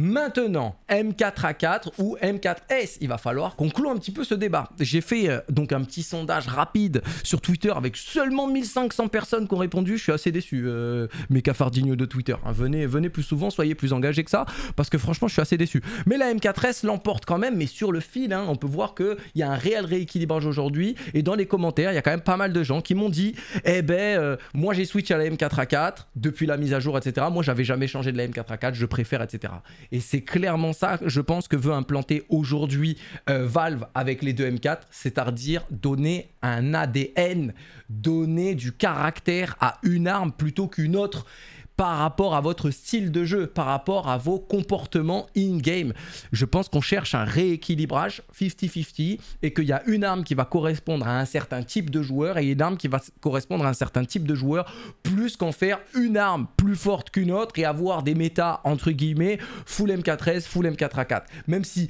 Maintenant, M4A4 ou M4S, il va falloir qu'on clôt un petit peu ce débat. J'ai fait euh, donc un petit sondage rapide sur Twitter avec seulement 1500 personnes qui ont répondu. Je suis assez déçu, euh, mes cafardignes de Twitter. Hein. Venez, venez plus souvent, soyez plus engagés que ça, parce que franchement, je suis assez déçu. Mais la M4S l'emporte quand même, mais sur le fil, hein, on peut voir qu'il y a un réel rééquilibrage aujourd'hui. Et dans les commentaires, il y a quand même pas mal de gens qui m'ont dit Eh ben, euh, moi j'ai switché à la M4A4 depuis la mise à jour, etc. Moi, j'avais jamais changé de la M4A4, je préfère, etc. Et c'est clairement ça, je pense, que veut implanter aujourd'hui euh, Valve avec les deux M4, c'est-à-dire donner un ADN, donner du caractère à une arme plutôt qu'une autre par rapport à votre style de jeu, par rapport à vos comportements in-game. Je pense qu'on cherche un rééquilibrage 50-50 et qu'il y a une arme qui va correspondre à un certain type de joueur et une arme qui va correspondre à un certain type de joueur, plus qu'en faire une arme plus forte qu'une autre et avoir des méta entre guillemets full m 4 full M4A4. Même si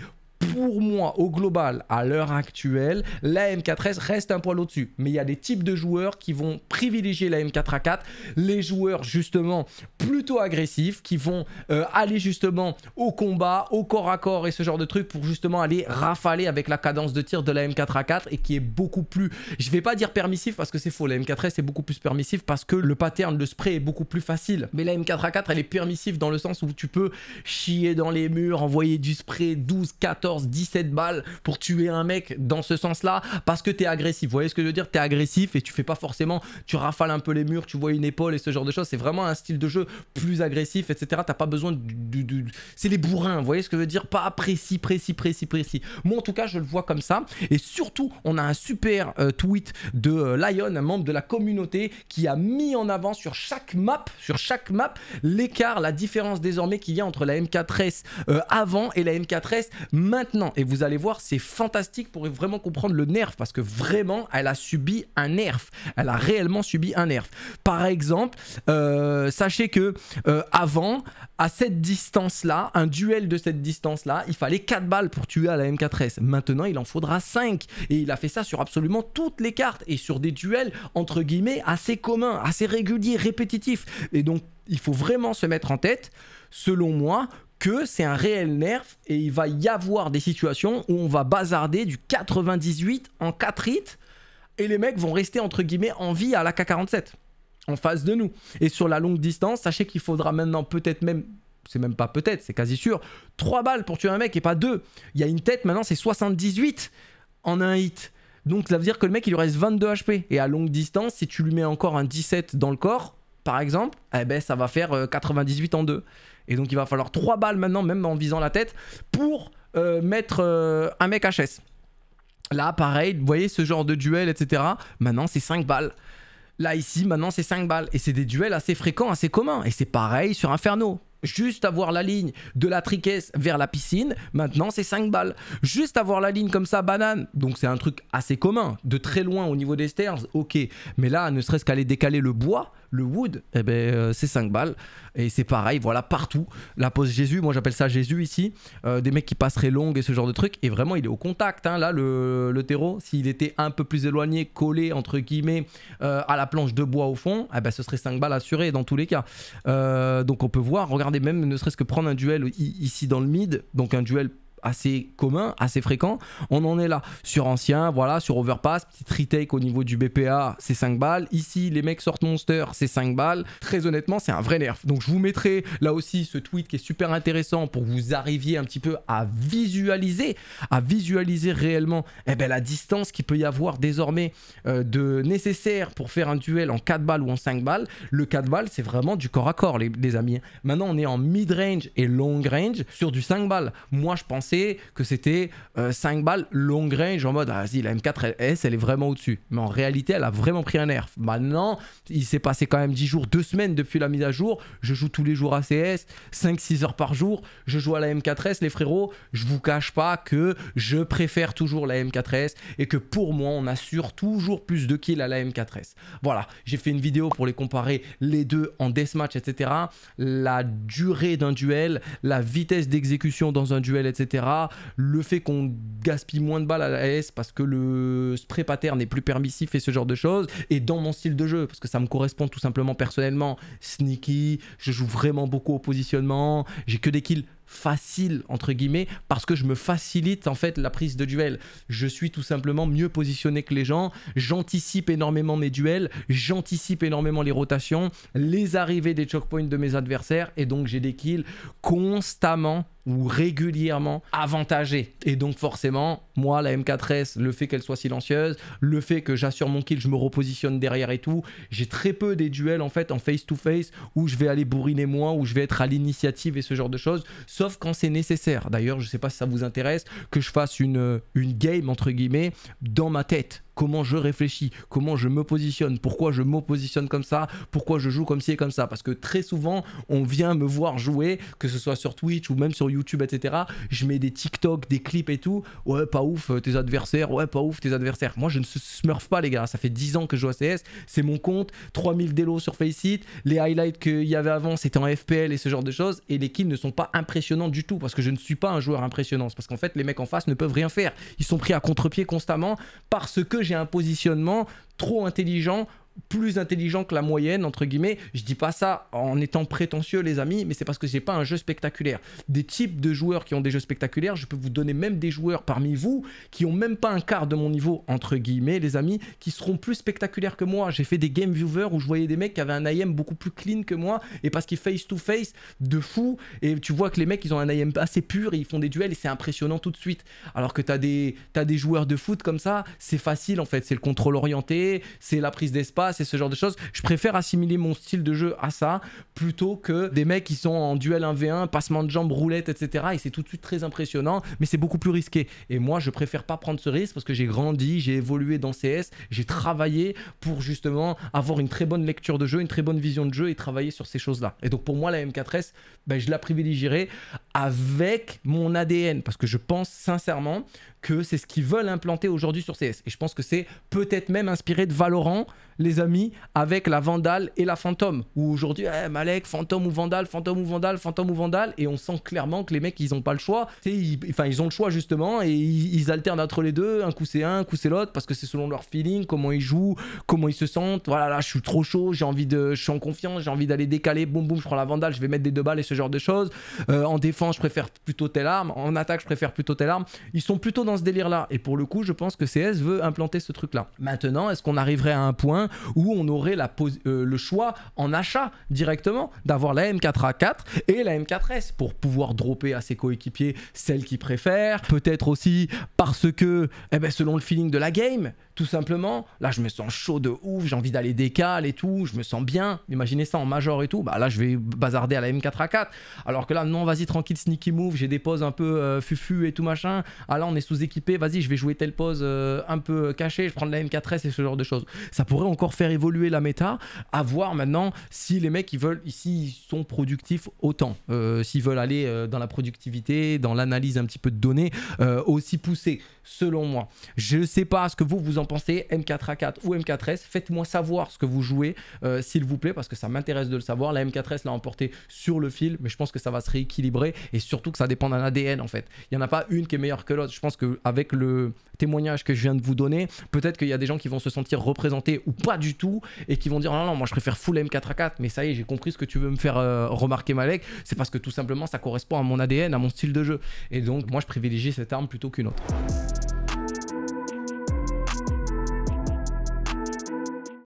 pour moi, au global, à l'heure actuelle, la M4S reste un poil au-dessus. Mais il y a des types de joueurs qui vont privilégier la M4A4, les joueurs justement plutôt agressifs, qui vont euh, aller justement au combat, au corps à corps et ce genre de trucs pour justement aller rafaler avec la cadence de tir de la M4A4 et qui est beaucoup plus, je ne vais pas dire permissif parce que c'est faux, la M4S est beaucoup plus permissif parce que le pattern de spray est beaucoup plus facile. Mais la M4A4 elle est permissive dans le sens où tu peux chier dans les murs, envoyer du spray 12, 14, 17 balles pour tuer un mec dans ce sens-là parce que t'es agressif. Vous voyez ce que je veux dire T'es agressif et tu fais pas forcément, tu rafales un peu les murs, tu vois une épaule et ce genre de choses. C'est vraiment un style de jeu plus agressif, etc. T'as pas besoin du, c'est les bourrins. Vous voyez ce que je veux dire Pas précis, précis, précis, précis. Moi, en tout cas, je le vois comme ça. Et surtout, on a un super euh, tweet de euh, Lion, un membre de la communauté, qui a mis en avant sur chaque map, sur chaque map, l'écart, la différence désormais qu'il y a entre la MK13 s euh, avant et la MK13 maintenant. Et vous allez voir, c'est fantastique pour vraiment comprendre le nerf, parce que vraiment, elle a subi un nerf. Elle a réellement subi un nerf. Par exemple, euh, sachez que euh, avant, à cette distance-là, un duel de cette distance-là, il fallait 4 balles pour tuer à la M4S. Maintenant, il en faudra 5. Et il a fait ça sur absolument toutes les cartes, et sur des duels, entre guillemets, assez communs, assez réguliers, répétitifs. Et donc, il faut vraiment se mettre en tête, selon moi, que c'est un réel nerf et il va y avoir des situations où on va bazarder du 98 en 4 hits et les mecs vont rester entre guillemets en vie à la K47 en face de nous. Et sur la longue distance, sachez qu'il faudra maintenant peut-être même c'est même pas peut-être, c'est quasi sûr, 3 balles pour tuer un mec et pas 2. Il y a une tête maintenant, c'est 78 en un hit. Donc ça veut dire que le mec il lui reste 22 HP et à longue distance, si tu lui mets encore un 17 dans le corps, par exemple, eh ben, ça va faire 98 euh, en 2. Et donc il va falloir 3 balles maintenant, même en visant la tête, pour euh, mettre euh, un mec HS. Là, pareil, vous voyez ce genre de duel, etc. Maintenant, c'est 5 balles. Là, ici, maintenant, c'est 5 balles. Et c'est des duels assez fréquents, assez communs. Et c'est pareil sur Inferno. Juste avoir la ligne de la triquesse vers la piscine, maintenant c'est 5 balles. Juste avoir la ligne comme ça, banane, donc c'est un truc assez commun. De très loin au niveau des stairs, ok. Mais là, ne serait-ce qu'aller décaler le bois, le wood, et eh ben, euh, c'est 5 balles. Et c'est pareil, voilà, partout. La pose Jésus, moi j'appelle ça Jésus ici. Euh, des mecs qui passeraient longue et ce genre de truc. Et vraiment, il est au contact. Hein. là, le, terreau, s'il était un peu plus éloigné, collé, entre guillemets, euh, à la planche de bois au fond, eh ben, ce serait 5 balles assurées dans tous les cas. donc on peut voir, regardez, même ne serait-ce que prendre un duel ici dans le mid, donc un duel assez commun, assez fréquent. On en est là sur ancien, voilà, sur overpass, Petit retake au niveau du BPA, c'est 5 balles. Ici, les mecs sortent monster, c'est 5 balles. Très honnêtement, c'est un vrai nerf. Donc je vous mettrai là aussi ce tweet qui est super intéressant pour vous arriviez un petit peu à visualiser, à visualiser réellement eh ben, la distance qu'il peut y avoir désormais euh, de nécessaire pour faire un duel en 4 balles ou en 5 balles. Le 4 balles, c'est vraiment du corps à corps, les, les amis. Maintenant, on est en mid range et long range sur du 5 balles. Moi, je pense que c'était 5 euh, balles long range en mode, ah, vas-y la M4S, elle est vraiment au-dessus. Mais en réalité, elle a vraiment pris un nerf. Maintenant, il s'est passé quand même 10 jours, 2 semaines depuis la mise à jour. Je joue tous les jours à CS, 5-6 heures par jour. Je joue à la M4S, les frérots. Je vous cache pas que je préfère toujours la M4S et que pour moi, on assure toujours plus de kills à la M4S. Voilà, j'ai fait une vidéo pour les comparer les deux en deathmatch, etc. La durée d'un duel, la vitesse d'exécution dans un duel, etc. Le fait qu'on gaspille moins de balles à la S parce que le spray pattern est plus permissif et ce genre de choses. Et dans mon style de jeu, parce que ça me correspond tout simplement personnellement, sneaky, je joue vraiment beaucoup au positionnement, j'ai que des kills facile entre guillemets parce que je me facilite en fait la prise de duel. Je suis tout simplement mieux positionné que les gens, j'anticipe énormément mes duels, j'anticipe énormément les rotations, les arrivées des choke points de mes adversaires et donc j'ai des kills constamment ou régulièrement avantagés Et donc forcément, moi, la M4S, le fait qu'elle soit silencieuse, le fait que j'assure mon kill, je me repositionne derrière et tout, j'ai très peu des duels en fait en face-to-face où je vais aller bourriner moi, où je vais être à l'initiative et ce genre de choses sauf quand c'est nécessaire. D'ailleurs, je ne sais pas si ça vous intéresse que je fasse une, euh, une game, entre guillemets, dans ma tête comment je réfléchis, comment je me positionne, pourquoi je m'oppositionne comme ça, pourquoi je joue comme ci et comme ça. Parce que très souvent, on vient me voir jouer, que ce soit sur Twitch ou même sur YouTube, etc. Je mets des TikTok, des clips et tout. Ouais, pas ouf euh, tes adversaires, ouais, pas ouf tes adversaires. Moi, je ne smurf pas, les gars. Ça fait 10 ans que je joue à CS, c'est mon compte, 3000 délos sur Faceit, les highlights qu'il y avait avant, c'était en FPL et ce genre de choses. Et les kills ne sont pas impressionnants du tout parce que je ne suis pas un joueur impressionnant. Parce qu'en fait, les mecs en face ne peuvent rien faire. Ils sont pris à contre-pied constamment parce que j'ai un positionnement trop intelligent plus intelligent que la moyenne, entre guillemets. Je dis pas ça en étant prétentieux, les amis, mais c'est parce que j'ai pas un jeu spectaculaire. Des types de joueurs qui ont des jeux spectaculaires, je peux vous donner même des joueurs parmi vous qui ont même pas un quart de mon niveau, entre guillemets, les amis, qui seront plus spectaculaires que moi. J'ai fait des game viewers où je voyais des mecs qui avaient un IM beaucoup plus clean que moi, et parce qu'ils face to face de fou, et tu vois que les mecs ils ont un IM assez pur, et ils font des duels, et c'est impressionnant tout de suite. Alors que t'as des, as des joueurs de foot comme ça, c'est facile en fait, c'est le contrôle orienté, c'est la prise d'espace c'est ce genre de choses. Je préfère assimiler mon style de jeu à ça plutôt que des mecs qui sont en duel 1v1, passement de jambes, roulette, etc. Et c'est tout de suite très impressionnant, mais c'est beaucoup plus risqué. Et moi, je préfère pas prendre ce risque parce que j'ai grandi, j'ai évolué dans CS, j'ai travaillé pour justement avoir une très bonne lecture de jeu, une très bonne vision de jeu et travailler sur ces choses-là. Et donc pour moi, la M4S, ben, je la privilégierai avec mon ADN parce que je pense sincèrement que c'est ce qu'ils veulent implanter aujourd'hui sur CS. Et je pense que c'est peut-être même inspiré de Valorant, les amis, avec la Vandal et la Fantôme. Eh, ou aujourd'hui, Malek, Fantôme ou Vandal, Fantôme ou Vandal, Fantôme ou Vandal. Et on sent clairement que les mecs, ils n'ont pas le choix. enfin, ils ont le choix justement et ils, alternent entre les deux. Un coup c'est un, un coup c'est l'autre parce que c'est selon leur feeling, comment ils jouent, comment ils se sentent. Voilà, là, je suis trop chaud, j'ai envie de, je suis en confiance, j'ai envie d'aller décaler. Boum, boum, je prends la Vandal, je vais mettre des deux balles et ce genre de choses. Euh, en défense, je préfère plutôt telle arme. En attaque, je préfère plutôt telle arme. Ils sont plutôt dans ce délire-là. Et pour le coup, je pense que CS veut implanter ce truc-là. Maintenant, est-ce qu'on arriverait à un point où on aurait la euh, le choix en achat directement d'avoir la M4A4 et la M4S pour pouvoir dropper à ses coéquipiers celles qu'ils préfèrent Peut-être aussi parce que, eh ben, selon le feeling de la game, tout simplement. Là, je me sens chaud de ouf, j'ai envie d'aller décaler et tout, je me sens bien. Imaginez ça en major et tout. Bah là, je vais bazarder à la M4A4. Alors que là, non, vas-y, tranquille, sneaky move, j'ai des poses un peu euh, fufu et tout machin. Ah là, on est sous équiper, vas-y, je vais jouer telle pose euh, un peu cachée, je prends la M4S et ce genre de choses. Ça pourrait encore faire évoluer la méta, à voir maintenant si les mecs, ils veulent, s'ils sont productifs autant, euh, s'ils veulent aller euh, dans la productivité, dans l'analyse un petit peu de données, aussi poussée, selon moi. Je ne sais pas ce que vous, vous en pensez, M4A4 ou M4S, faites-moi savoir ce que vous jouez, s'il vous plaît, parce que ça m'intéresse de le savoir. La M4S l'a emporté sur le fil, mais je pense que ça va se rééquilibrer et surtout que ça dépend d'un ADN en fait. Il n'y en a pas une qui est meilleure que l'autre. Je pense que avec le témoignage que je viens de vous donner, peut-être qu'il y a des gens qui vont se sentir représentés ou pas du tout et qui vont dire non, non, moi je préfère full M4 a 4, mais ça y est, j'ai compris ce que tu veux me faire euh, remarquer, Malek. C'est parce que tout simplement ça correspond à mon ADN, à mon style de jeu. Et donc, moi je privilégie cette arme plutôt qu'une autre.